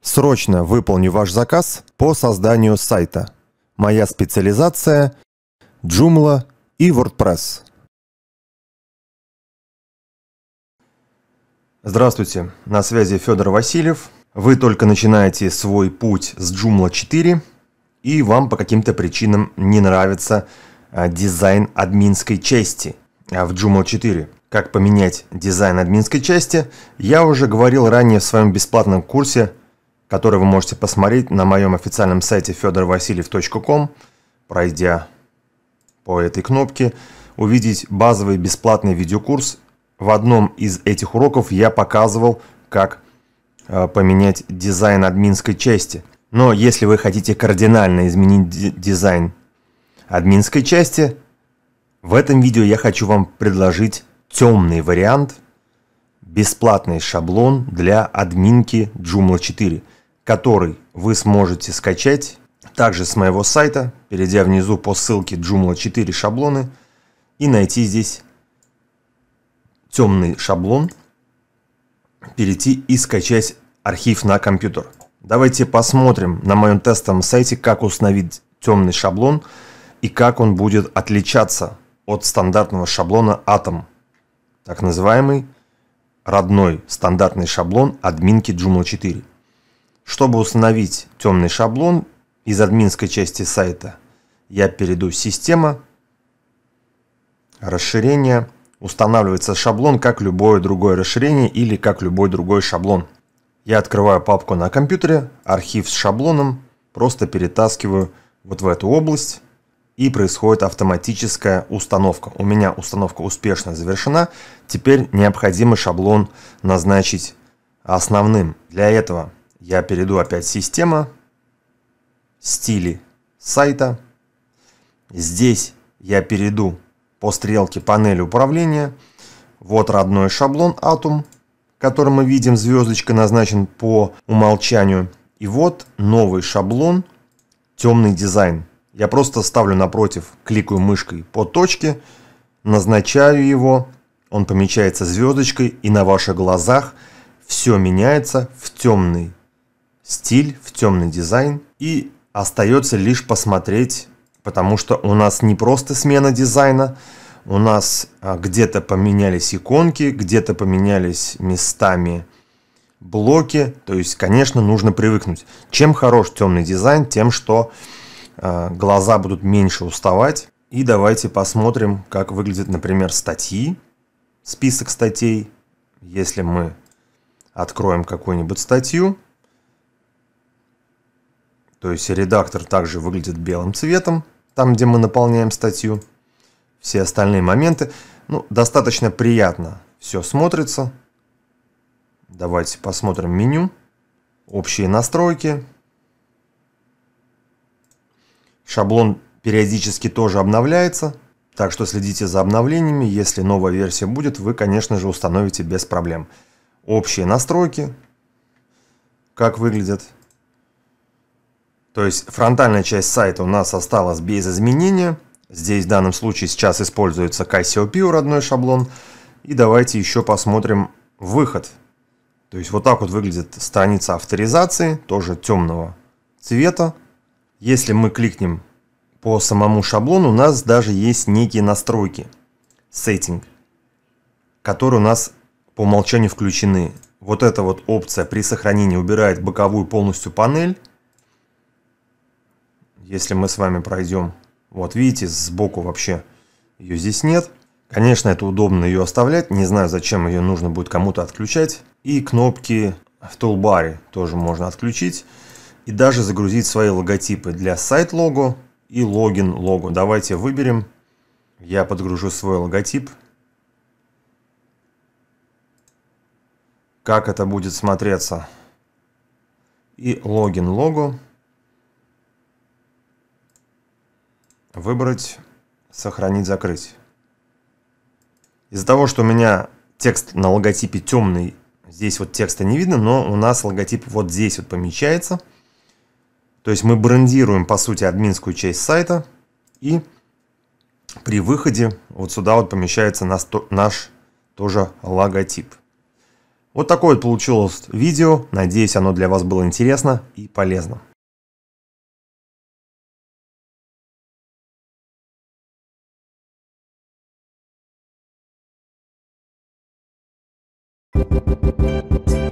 Срочно выполню ваш заказ по созданию сайта. Моя специализация – Joomla и WordPress. Здравствуйте, на связи Федор Васильев. Вы только начинаете свой путь с Joomla 4 и вам по каким-то причинам не нравится а, дизайн админской части а, в Joomla 4. Как поменять дизайн админской части, я уже говорил ранее в своем бесплатном курсе который вы можете посмотреть на моем официальном сайте fedorvasiliev.com, пройдя по этой кнопке, увидеть базовый бесплатный видеокурс. В одном из этих уроков я показывал, как э, поменять дизайн админской части. Но если вы хотите кардинально изменить дизайн админской части, в этом видео я хочу вам предложить темный вариант, бесплатный шаблон для админки Joomla 4 – который вы сможете скачать также с моего сайта, перейдя внизу по ссылке Joomla 4 шаблоны и найти здесь темный шаблон, перейти и скачать архив на компьютер. Давайте посмотрим на моем тестовом сайте, как установить темный шаблон и как он будет отличаться от стандартного шаблона Atom, так называемый родной стандартный шаблон админки Joomla 4. Чтобы установить темный шаблон из админской части сайта, я перейду в «Система», «Расширение», устанавливается шаблон как любое другое расширение или как любой другой шаблон. Я открываю папку на компьютере, архив с шаблоном, просто перетаскиваю вот в эту область и происходит автоматическая установка. У меня установка успешно завершена, теперь необходимо шаблон назначить основным. Для этого я перейду опять «Система», «Стили сайта». Здесь я перейду по стрелке панели управления. Вот родной шаблон Atom, который мы видим, звездочка назначен по умолчанию. И вот новый шаблон «Темный дизайн». Я просто ставлю напротив, кликаю мышкой по точке, назначаю его, он помечается звездочкой, и на ваших глазах все меняется в темный стиль, в темный дизайн. И остается лишь посмотреть, потому что у нас не просто смена дизайна, у нас а, где-то поменялись иконки, где-то поменялись местами блоки. То есть, конечно, нужно привыкнуть. Чем хорош темный дизайн, тем, что а, глаза будут меньше уставать. И давайте посмотрим, как выглядят, например, статьи, список статей. Если мы откроем какую-нибудь статью, то есть редактор также выглядит белым цветом, там, где мы наполняем статью. Все остальные моменты, ну, достаточно приятно все смотрится. Давайте посмотрим меню, общие настройки. Шаблон периодически тоже обновляется, так что следите за обновлениями. Если новая версия будет, вы, конечно же, установите без проблем. Общие настройки, как выглядят то есть фронтальная часть сайта у нас осталась без изменения. Здесь в данном случае сейчас используется Cassiopeia родной шаблон. И давайте еще посмотрим выход. То есть вот так вот выглядит страница авторизации, тоже темного цвета. Если мы кликнем по самому шаблону, у нас даже есть некие настройки, сеттинг, которые у нас по умолчанию включены. Вот эта вот опция при сохранении убирает боковую полностью панель. Если мы с вами пройдем, вот видите, сбоку вообще ее здесь нет. Конечно, это удобно ее оставлять, не знаю, зачем ее нужно будет кому-то отключать. И кнопки в тулбаре тоже можно отключить. И даже загрузить свои логотипы для сайт-лого и логин-лого. Давайте выберем. Я подгружу свой логотип. Как это будет смотреться? И логин-лого. Выбрать, сохранить, закрыть. Из-за того, что у меня текст на логотипе темный, здесь вот текста не видно, но у нас логотип вот здесь вот помещается. То есть мы брендируем, по сути, админскую часть сайта. И при выходе вот сюда вот помещается наш, наш тоже логотип. Вот такое вот получилось видео. Надеюсь, оно для вас было интересно и полезно. Thank you.